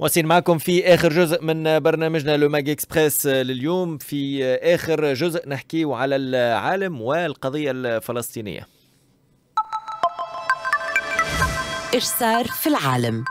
واصلين معكم في اخر جزء من برنامجنا لو ماج اكسبريس آه، لليوم في آه، اخر جزء نحكيو على العالم والقضيه الفلسطينيه ايش صار في العالم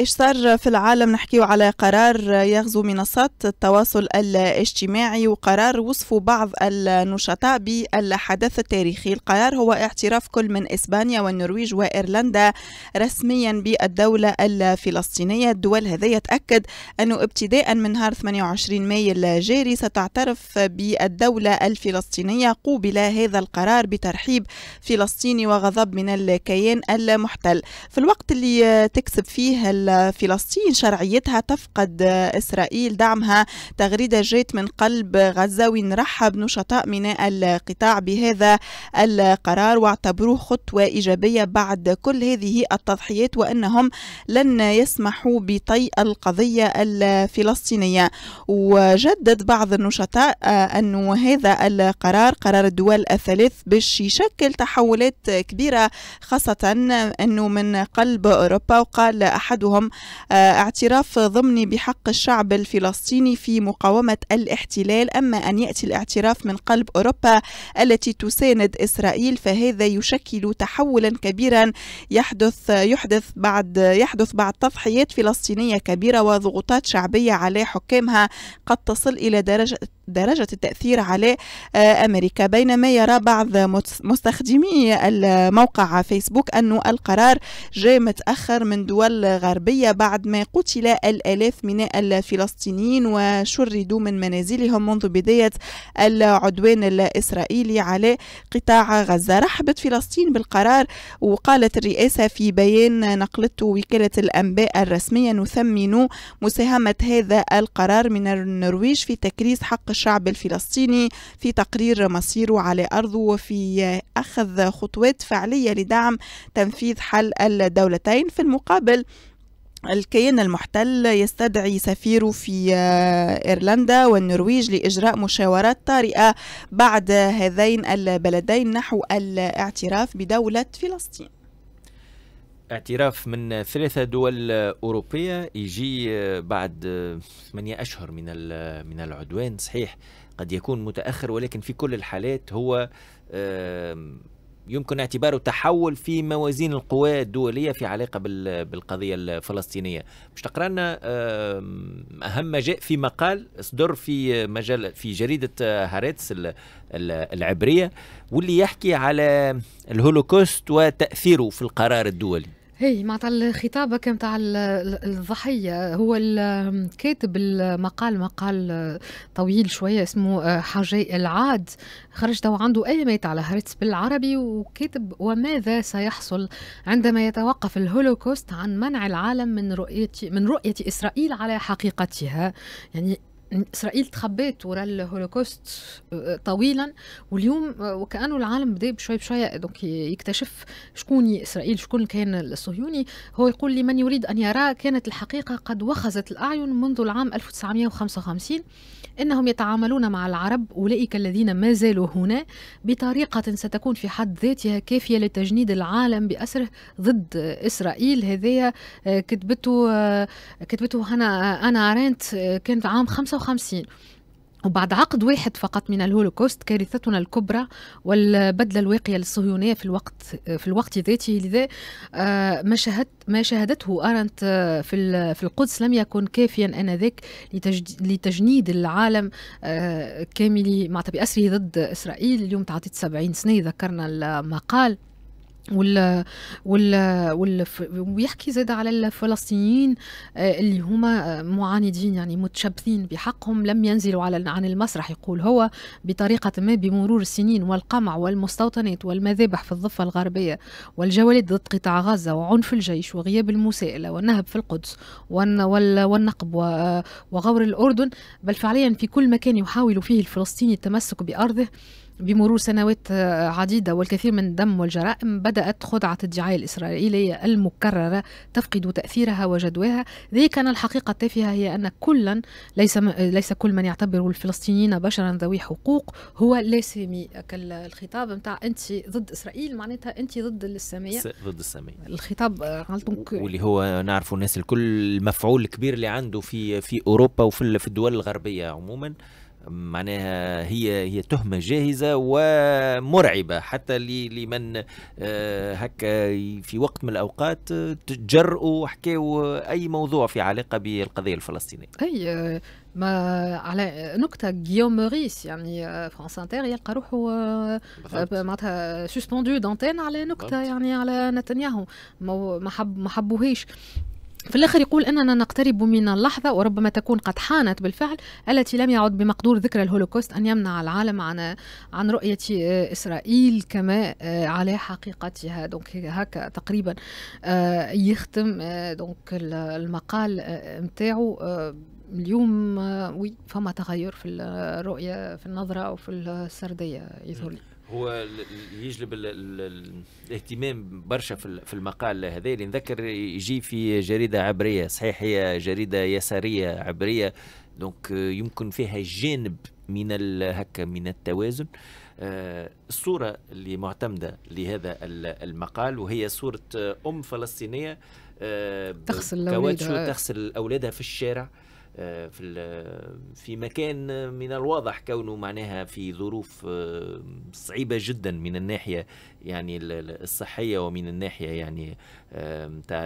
ايش صار في العالم نحكيه على قرار يغزو منصات التواصل الاجتماعي وقرار وصفه بعض النشطاء بالحدث التاريخي القرار هو اعتراف كل من اسبانيا والنرويج وايرلندا رسميا بالدولة الفلسطينية الدول هذه تأكد انه ابتداء من نهار 28 ماي الجاري ستعترف بالدولة الفلسطينية قوبل هذا القرار بترحيب فلسطيني وغضب من الكيان المحتل في الوقت اللي تكسب فيه فلسطين شرعيتها تفقد إسرائيل دعمها تغريدة جيت من قلب غزة ونرحب نشطاء ميناء القطاع بهذا القرار واعتبروه خطوة إيجابية بعد كل هذه التضحيات وأنهم لن يسمحوا بطي القضية الفلسطينية وجدد بعض النشطاء أن هذا القرار قرار الدول الثلاث باش يشكل تحولات كبيرة خاصة أنه من قلب أوروبا وقال أحدهم يقولهم آه، اعتراف ضمني بحق الشعب الفلسطيني في مقاومة الاحتلال أما أن يأتي الاعتراف من قلب أوروبا التي تساند إسرائيل فهذا يشكل تحولا كبيرا يحدث يحدث بعد يحدث بعد تضحيات فلسطينية كبيرة وضغوطات شعبية على حكامها قد تصل إلى درجة درجة التأثير على آه، أمريكا بينما يرى بعض مستخدمي الموقع فيسبوك أن القرار جاء متأخر من دول غربية الغربية بعد ما قتل الآلاف من الفلسطينيين وشردوا من منازلهم منذ بداية العدوان الإسرائيلي على قطاع غزة رحبت فلسطين بالقرار وقالت الرئاسة في بيان نقلته وكالة الأنباء الرسمية نثمن مساهمة هذا القرار من النرويج في تكريس حق الشعب الفلسطيني في تقرير مصيره على أرضه وفي أخذ خطوات فعلية لدعم تنفيذ حل الدولتين في المقابل الكيان المحتل يستدعي سفيره في آه، إيرلندا والنرويج لإجراء مشاورات طارئة بعد هذين البلدين نحو الاعتراف بدولة فلسطين اعتراف من ثلاثة دول أوروبية يجي بعد ثمانية أشهر من من العدوان صحيح قد يكون متأخر ولكن في كل الحالات هو يمكن اعتباره تحول في موازين القوى الدولية في علاقة بالقضية الفلسطينية مش تقرأنا أهم ما جاء في مقال صدر في مجال في جريدة آه، هاريتس العبرية واللي يحكي على الهولوكوست وتأثيره في القرار الدولي هي معناتها خطابك نتاع الضحيه هو الكاتب المقال مقال طويل شويه اسمه آه، حاجي العاد خرج تو عنده ميت على هرتس بالعربي وكاتب وماذا سيحصل عندما يتوقف الهولوكوست عن منع العالم من رؤيه من رؤيه اسرائيل على حقيقتها يعني اسرائيل تخبيت وراء الهولوكوست آه، آه، طويلا واليوم آه، وكانه العالم بدا بشوي بشوي دونك يكتشف شكون اسرائيل شكون الكيان الصهيوني هو يقول لمن يريد ان يرى كانت الحقيقه قد وخزت الاعين منذ العام 1955 انهم يتعاملون مع العرب اولئك الذين ما زالوا هنا بطريقه ستكون في حد ذاتها كافيه لتجنيد العالم باسره ضد اسرائيل هذايا كتبته كتبته هنا انا ارنت كانت عام 55 1956 وبعد عقد واحد فقط من الهولوكوست كارثتنا الكبرى والبدلة الواقية للصهيونية في الوقت في الوقت ذاته لذا آه، ما شهدت ما شهدته أرنت آه، في في القدس لم يكن كافيا آنذاك لتجنيد العالم آه، كامل مع بأسره ضد إسرائيل اليوم تعطيت 70 سنة ذكرنا المقال وال وال وال ويحكي زاد على الفلسطينيين آه، اللي هما آه، معاندين يعني متشبثين بحقهم لم ينزلوا على عن المسرح يقول هو بطريقة ما بمرور السنين والقمع والمستوطنات والمذابح في الضفة الغربية والجولات ضد قطاع غزة وعنف الجيش وغياب المساءلة والنهب في القدس والنقب وغور الأردن بل فعليا في كل مكان يحاول فيه الفلسطيني التمسك بأرضه بمرور سنوات آه، عديدة والكثير من الدم والجرائم بدأت خدعة الدعاية الإسرائيلية المكررة تفقد تأثيرها وجدواها ذي كان الحقيقة التافهة هي أن كلا ليس, آه، ليس كل من يعتبر الفلسطينيين بشرا ذوي حقوق هو لاسمي كالخطاب نتاع أنت ضد إسرائيل معناتها أنت ضد السامية ضد السامية الخطاب غلطنك آه، واللي هو نعرفوا الناس الكل المفعول الكبير اللي عنده في في أوروبا وفي الدول الغربية عموما معناها هي هي تهمه جاهزه ومرعبه حتى لمن آه، هكا في وقت من الاوقات تجرؤوا وحكاوا اي موضوع في علاقه بالقضيه الفلسطينيه. اي آه، ما على نكته جيوم موريس يعني فرانس آه، انتر يلقى روحه معناتها سسبوندو دونتين على نكته يعني على نتنياهو ما حب ما حبوهيش في الآخر يقول أننا نقترب من اللحظة وربما تكون قد حانت بالفعل التي لم يعد بمقدور ذكرى الهولوكوست أن يمنع العالم عن عن رؤية آه، إسرائيل كما آه، على حقيقتها دونك هكا تقريبا آه، يختم دونك المقال نتاعو اليوم وي فما تغير في الرؤية في النظرة وفي السردية يظهر لي هو يجلب الاهتمام برشا في المقال هذا اللي نذكر يجي في جريده عبريه صحيح هي جريده يساريه عبريه دونك euh, يمكن فيها جانب من هكا من التوازن آه، الصوره اللي معتمده لهذا المقال وهي صوره آه، ام فلسطينيه آه، تغسل تغسل اولادها في الشارع آه، في في مكان من الواضح كونه معناها في ظروف آه، صعيبه جدا من الناحيه يعني الصحيه ومن الناحيه يعني نتاع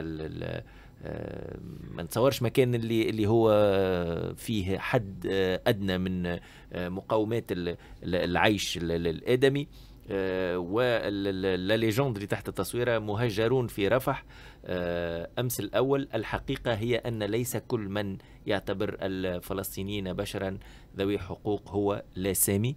آه، ما نتصورش مكان اللي اللي هو فيه حد ادنى من مقومات العيش الادمي آه، ولا ليجوند اللي تحت التصويره مهجرون في رفح آه، امس الاول الحقيقه هي ان ليس كل من يعتبر الفلسطينيين بشرا ذوي حقوق هو لا سامي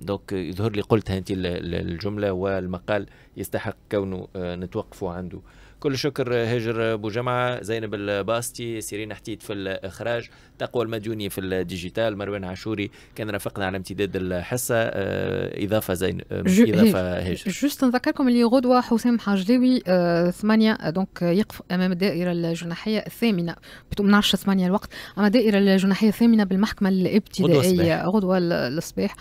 دوك آه، يظهر لي قلتها انت الجمله والمقال يستحق كونه نتوقفوا عنده كل شكر هجر ابو جمعه زينب الباستي سيرين حتيت في الاخراج تقوى المديوني في الديجيتال مروان عاشوري كان رافقنا على امتداد الحصه آه، اضافه زين آه، اضافه هجر جوست نذكركم اللي غدوه حسام حاجليوي آه، ثمانية دونك يقف امام الدائره الجناحيه الثامنه ما نعرفش ثمانية الوقت اما الدائره الجناحيه الثامنه بالمحكمه الابتدائيه غدوه الصباح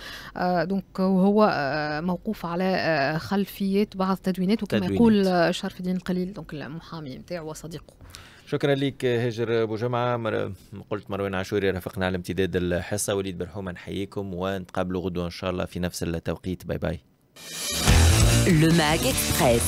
دونك وهو موقوف على خلفيات بعض التدوينات وكما يقول شرف الدين القليل دونك دونك المحامي نتاعو وصديقه شكرا لك هاجر ابو جمعه مر... قلت مروان عاشوري رافقنا على امتداد الحصه وليد برحومه نحييكم ونتقابلوا غدوه ان شاء الله في نفس التوقيت باي باي لو ماج اكسبريس